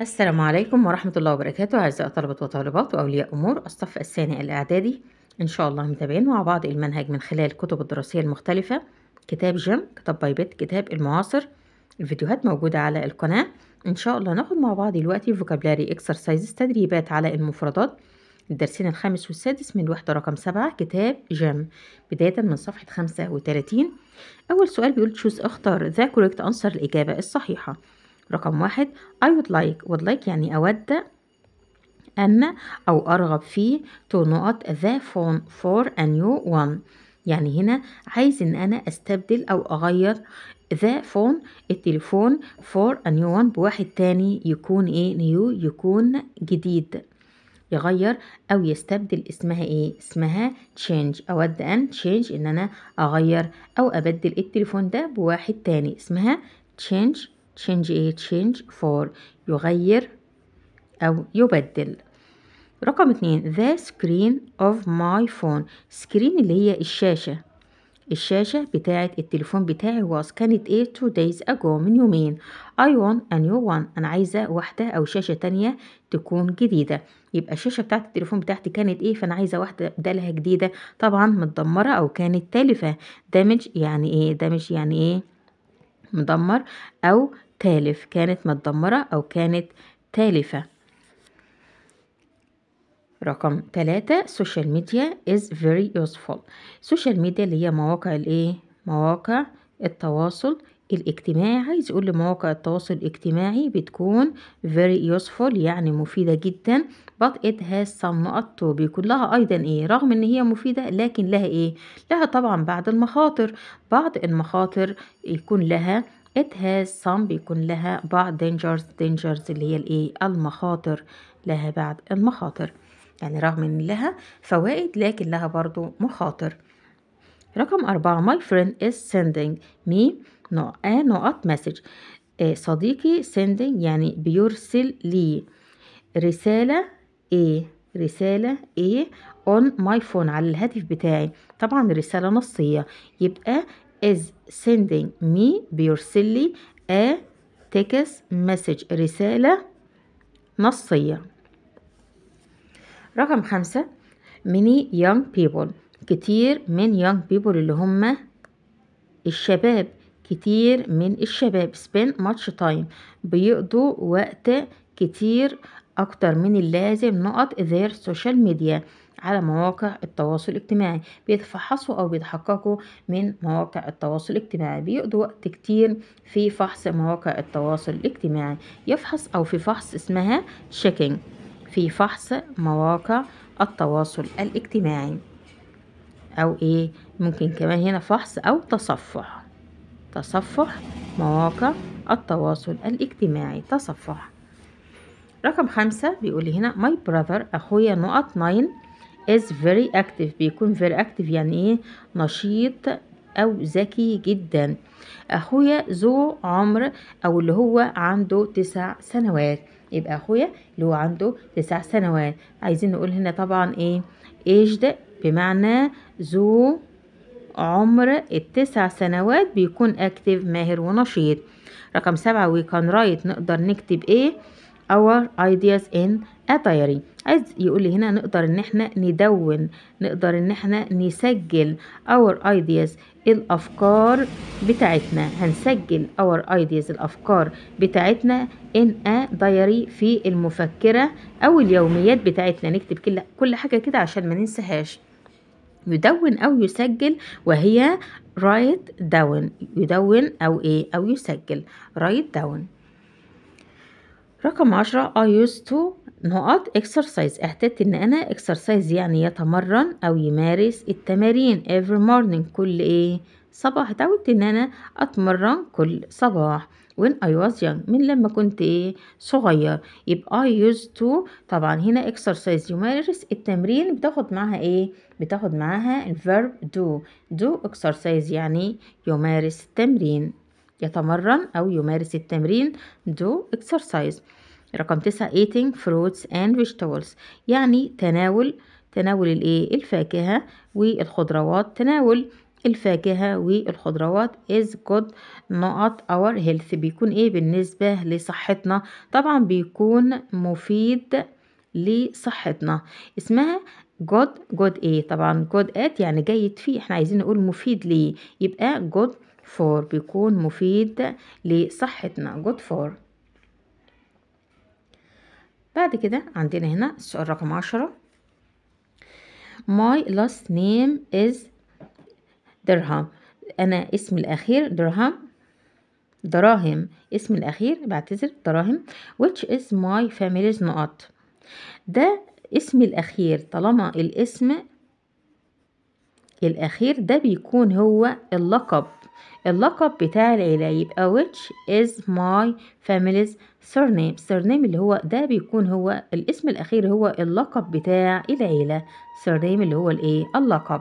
السلام عليكم ورحمة الله وبركاته أعزائي طلبة وطالبات وأولياء أمور الصف الثاني الإعدادي إن شاء الله متابعين مع بعض المنهج من خلال الكتب الدراسية المختلفة كتاب جيم كتاب بايبت كتاب المعاصر الفيديوهات موجودة على القناة إن شاء الله ناخد مع بعض دلوقتي فوكابلاري اكسرسايزز تدريبات على المفردات الدرسين الخامس والسادس من الوحدة رقم سبعة كتاب جيم بداية من صفحة خمسة وتلاتين أول سؤال بيقول تشوز اختار ذا كوريكت أنسر الإجابة الصحيحة رقم واحد I would like would like يعني أود أن أو أرغب في to the phone for a new one يعني هنا عايز إن أنا أستبدل أو أغير the phone التليفون for a new one بواحد تاني يكون إيه new يكون جديد يغير أو يستبدل اسمها إيه اسمها change أود أن change إن أنا أغير أو أبدل التليفون ده بواحد تاني اسمها change change ايه change for يغير أو يبدل رقم اتنين the screen of my phone screen اللي هي الشاشة الشاشة بتاعة التليفون بتاعي was كانت ايه two days ago من يومين I want a new one أنا عايزة واحدة أو شاشة تانية تكون جديدة يبقى الشاشة بتاعة التليفون بتاعتي كانت ايه فأنا عايزة واحدة بدالها جديدة طبعا متدمرة أو كانت تالفة damage يعني ايه damage يعني ايه مدمر أو تالف كانت متدمرة أو كانت تالفة رقم ثلاثة social media is very useful social media اللي هي مواقع الايه مواقع التواصل الاجتماعي عايز يقول مواقع التواصل الاجتماعي بتكون very useful يعني مفيدة جدا but it has some نقط بيكون لها ايضا ايه رغم ان هي مفيدة لكن لها ايه لها طبعا بعض المخاطر بعض المخاطر يكون لها it has some بيكون لها بعض dangers dangers اللي هي الايه المخاطر لها بعض المخاطر يعني رغم ان لها فوائد لكن لها برضو مخاطر رقم أربعة my friend is sending me a نقط message آه، صديقي sending يعني بيرسل لي رسالة ايه رسالة ايه on my phone على الهاتف بتاعي طبعا رسالة نصية يبقى is sending me بيرسلي a text message رسالة نصية رقم خمسة many young people كتير من young people اللي هم الشباب كتير من الشباب spend much time بيقضوا وقت كتير أكتر من اللازم نقط إزاير سوشيال ميديا على مواقع التواصل الاجتماعي بيتفحصوا أو بيتحققوا من مواقع التواصل الاجتماعي بيقضوا وقت كتير في فحص مواقع التواصل الاجتماعي يفحص أو في فحص اسمها شيكينج في فحص مواقع التواصل الاجتماعي أو إيه ممكن كمان هنا فحص أو تصفح تصفح مواقع التواصل الاجتماعي تصفح رقم خمسة بيقول لي هنا my brother أخويا نقط 9 is very active بيكون very active يعني إيه نشيط أو ذكي جدا أخويا ذو عمر أو اللي هو عنده تسع سنوات يبقى أخويا اللي هو عنده تسع سنوات عايزين نقول هنا طبعا إيه aged بمعنى ذو عمر التسع سنوات بيكون active ماهر ونشيط رقم سبعة we can write نقدر نكتب ايه our ideas in a diary عايز يقول لي هنا نقدر ان احنا ندون نقدر ان احنا نسجل our ideas الافكار بتاعتنا هنسجل our ideas الافكار بتاعتنا in a diary في المفكرة او اليوميات بتاعتنا نكتب كل كل حاجة كده عشان ما ننسهاش يدون او يسجل وهي write down يدون او ايه او يسجل write down رقم عشرة I used to نقط exercise اعتدت ان انا exercise يعني يتمرن او يمارس التمارين every morning كل ايه صباح اتعودت ان انا اتمرن كل صباح when I was young من لما كنت ايه صغير يبقى I used to طبعا هنا exercise يمارس التمرين بتاخد معاها ايه بتاخد معاها الverb do do exercise يعني يمارس التمرين يتمرن أو يمارس التمرين دو exercise رقم تسعة eating fruits and vegetables يعني تناول تناول الايه الفاكهة والخضروات تناول الفاكهة والخضروات is good not our health بيكون ايه بالنسبة لصحتنا طبعا بيكون مفيد لصحتنا اسمها good good ايه طبعا good at يعني جيد فيه احنا عايزين نقول مفيد ليه يبقى good فور بيكون مفيد لصحتنا جود فور بعد كده عندنا هنا السؤال رقم عشرة my last name is درهم انا اسمي الاخير درهم دراهم اسم الاخير بعتذر دراهم which is my family's نقط ده اسم الاخير طالما الاسم الاخير ده بيكون هو اللقب اللقب بتاع العيلة يبقى which is my family's surname surname اللي هو ده بيكون هو الاسم الأخير هو اللقب بتاع العيلة surname اللي هو الايه اللقب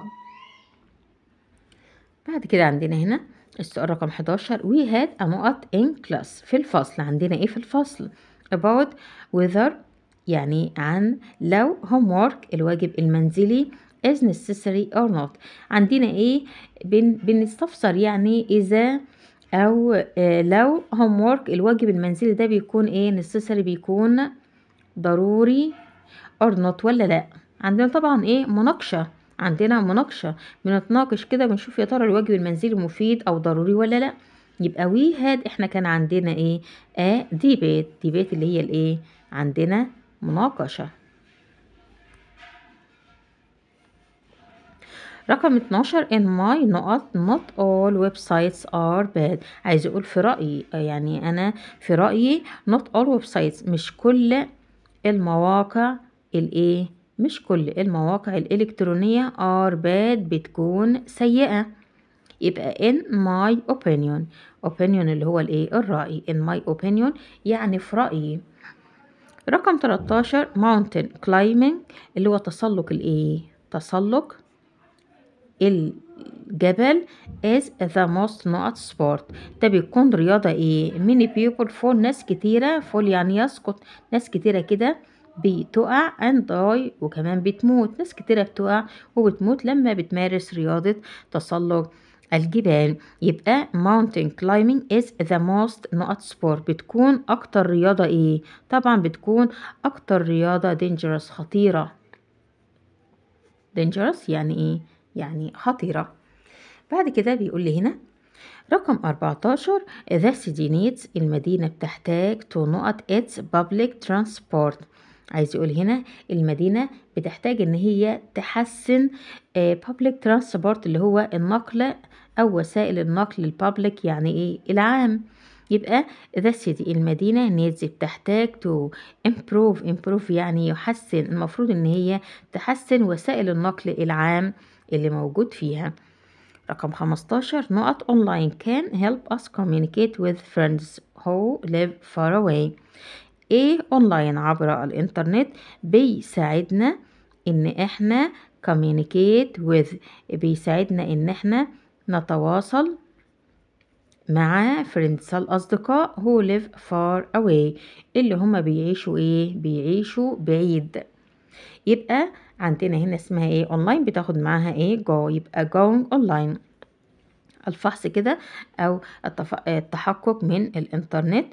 بعد كده عندنا هنا السؤال رقم 11 we had a moat in class في الفصل عندنا ايه في الفصل about whether يعني عن لو homework الواجب المنزلي as necessary or not عندنا ايه بن بنستفسر يعني اذا او آه، لو homework الواجب المنزلي ده بيكون ايه necessary بيكون ضروري or not ولا لا عندنا طبعا ايه مناقشه عندنا مناقشه بنتناقش كده بنشوف يا ترى الواجب المنزلي مفيد او ضروري ولا لا يبقى وي هاد احنا كان عندنا ايه اه ديبيت ديبيت اللي هي الايه عندنا مناقشه رقم 12 in my نقط not all websites are bad عايز يقول في رأيي يعني أنا في رأيي not all websites مش كل المواقع الايه مش كل المواقع الإلكترونية are bad بتكون سيئة يبقى in my opinion opinion اللي هو الايه الرأي in my opinion يعني في رأيي رقم 13 mountain climbing اللي هو تسلق الايه تسلق الجبل is the most not sport ده بيكون رياضة ايه many people fall ناس كتيرة fall يعني يسقط ناس كتيرة كده بتقع and die وكمان بتموت ناس كتيرة بتقع وبتموت لما بتمارس رياضة تسلق الجبال يبقى mountain climbing is the most not sport بتكون اكتر رياضة ايه طبعا بتكون اكتر رياضة dangerous خطيرة dangerous يعني ايه يعني خطيرة بعد كده بيقول لي هنا رقم 14 The city needs المدينة بتحتاج to not its public transport عايز يقول هنا المدينة بتحتاج ان هي تحسن آه، public transport اللي هو النقل او وسائل النقل البابليك يعني ايه العام يبقى ذا سيتي المدينة نيدز بتحتاج تو امبروف امبروف يعني يحسن المفروض ان هي تحسن وسائل النقل العام اللي موجود فيها رقم 15 نقط اونلاين can help us communicate with friends who live far away ايه اونلاين عبر الانترنت بيساعدنا ان احنا communicate with بيساعدنا ان احنا نتواصل مع فريندس الأصدقاء who live far away اللي هما بيعيشوا ايه بيعيشوا بعيد يبقى عندنا هنا اسمها ايه اونلاين بتاخد معاها ايه جو يبقى جوينج اونلاين الفحص كده او التحقق من الانترنت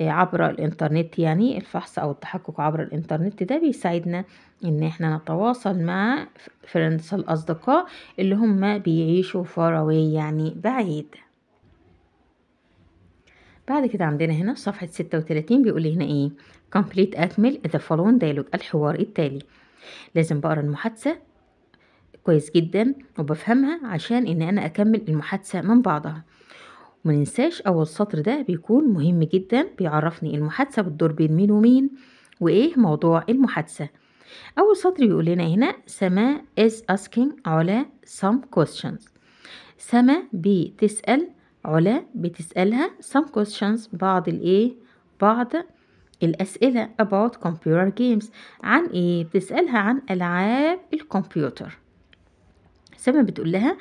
آه، عبر الانترنت يعني الفحص او التحقق عبر الانترنت ده بيساعدنا ان احنا نتواصل مع فرنس الاصدقاء اللي هم بيعيشوا فاراوي يعني بعيد بعد كده عندنا هنا صفحة 36 بيقول هنا ايه complete اكمل the following dialogue الحوار التالي لازم بقرا المحادثة كويس جدا وبفهمها عشان ان انا اكمل المحادثة من بعضها ننساش اول سطر ده بيكون مهم جدا بيعرفني المحادثة بتدور بين مين ومين وايه موضوع المحادثة اول سطر بيقول لنا هنا سما is asking علا some questions سما بتسأل علا بتسألها some questions بعض الايه بعض الأسئلة about computer games عن إيه؟ بتسألها عن ألعاب الكمبيوتر سما بتقول لها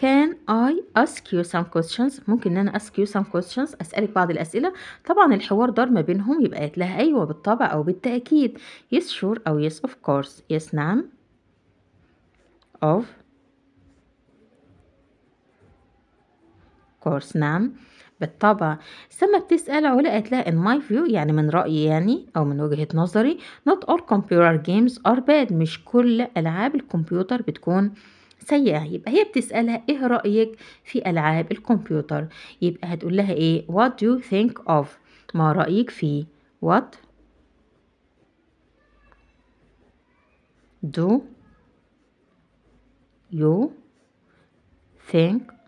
can I ask you some questions ممكن ان انا ask you some questions اسألك بعض الاسئلة طبعا الحوار دار ما بينهم يبقى قالت لها ايوه بالطبع او بالتأكيد yes sure او yes of course yes نعم of course نعم بالطبع سما بتسأل علا قالت لها in my view يعني من رأيي يعني أو من وجهة نظري not all computer games are bad مش كل ألعاب الكمبيوتر بتكون سيئة يبقى هي بتسألها ايه رأيك في ألعاب الكمبيوتر يبقى هتقول لها ايه what do you think of ما رأيك في what do you think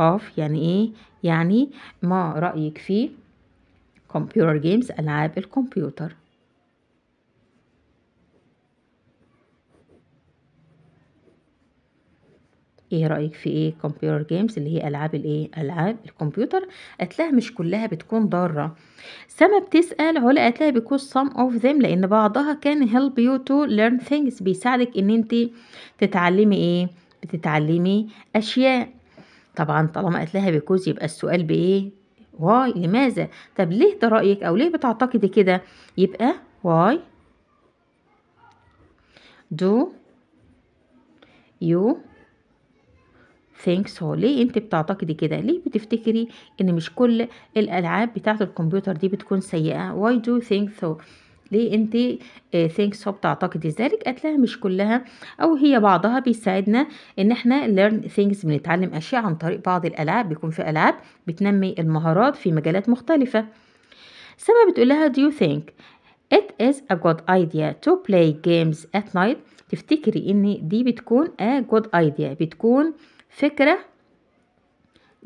of يعني ايه يعني ما رايك في computer جيمز العاب الكمبيوتر ايه رايك في ايه computer جيمز اللي هي العاب الايه العاب الكمبيوتر لها مش كلها بتكون ضاره سما بتسال علا لها بيكون some of them لان بعضها كان help you to learn things بيساعدك ان انت تتعلمي ايه بتتعلمي اشياء طبعا طالما قالت لها بيكوز يبقى السؤال بايه واي لماذا طب ليه ده رايك او ليه بتعتقدي كده يبقى واي do you think so ليه انت بتعتقدي كده ليه بتفتكري ان مش كل الالعاب بتاعه الكمبيوتر دي بتكون سيئه why do you think so ليه انت ثينكس آه، هو بتعتقدي ذلك قالت لها مش كلها او هي بعضها بيساعدنا ان احنا ليرن ثينكس بنتعلم اشياء عن طريق بعض الالعاب بيكون في العاب بتنمي المهارات في مجالات مختلفه سما بتقول لها do you think It is a good idea to play games at night تفتكري ان دي بتكون a good idea بتكون فكرة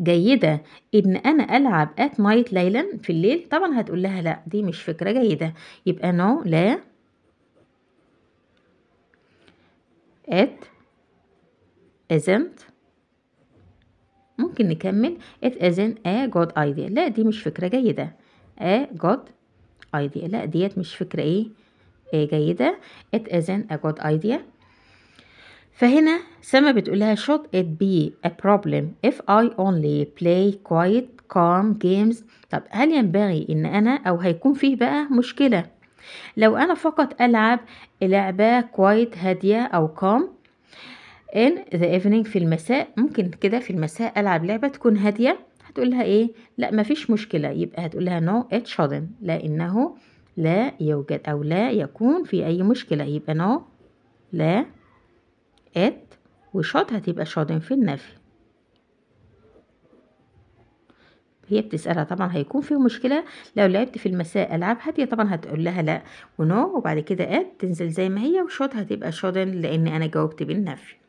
جيدة إن أنا ألعب at night ليلا في الليل طبعا هتقول لها لا دي مش فكرة جيدة يبقى نو no, لا at isn't ممكن نكمل it isn't a good idea لا دي مش فكرة جيدة a good idea لا ديت مش فكرة ايه, إيه جيدة it isn't a good idea فهنا سما بتقولها should it be a problem if I only play quiet calm games طب هل ينبغي ان انا او هيكون فيه بقى مشكلة لو انا فقط العب لعبة quiet هادية او calm in the evening في المساء ممكن كده في المساء العب لعبة تكون هادية هتقول لها ايه لا مفيش مشكلة يبقى هتقول لها no it shouldn't لانه لا يوجد او لا يكون في اي مشكلة يبقى no لا ات وشوت هتبقى شوتن في النفي هي بتسألها طبعا هيكون فيه مشكلة لو لعبت في المساء ألعاب هادية طبعا هتقول لها لا ونو وبعد كده ات تنزل زي ما هي وشوت هتبقى شوتن لأن أنا جاوبت بالنفي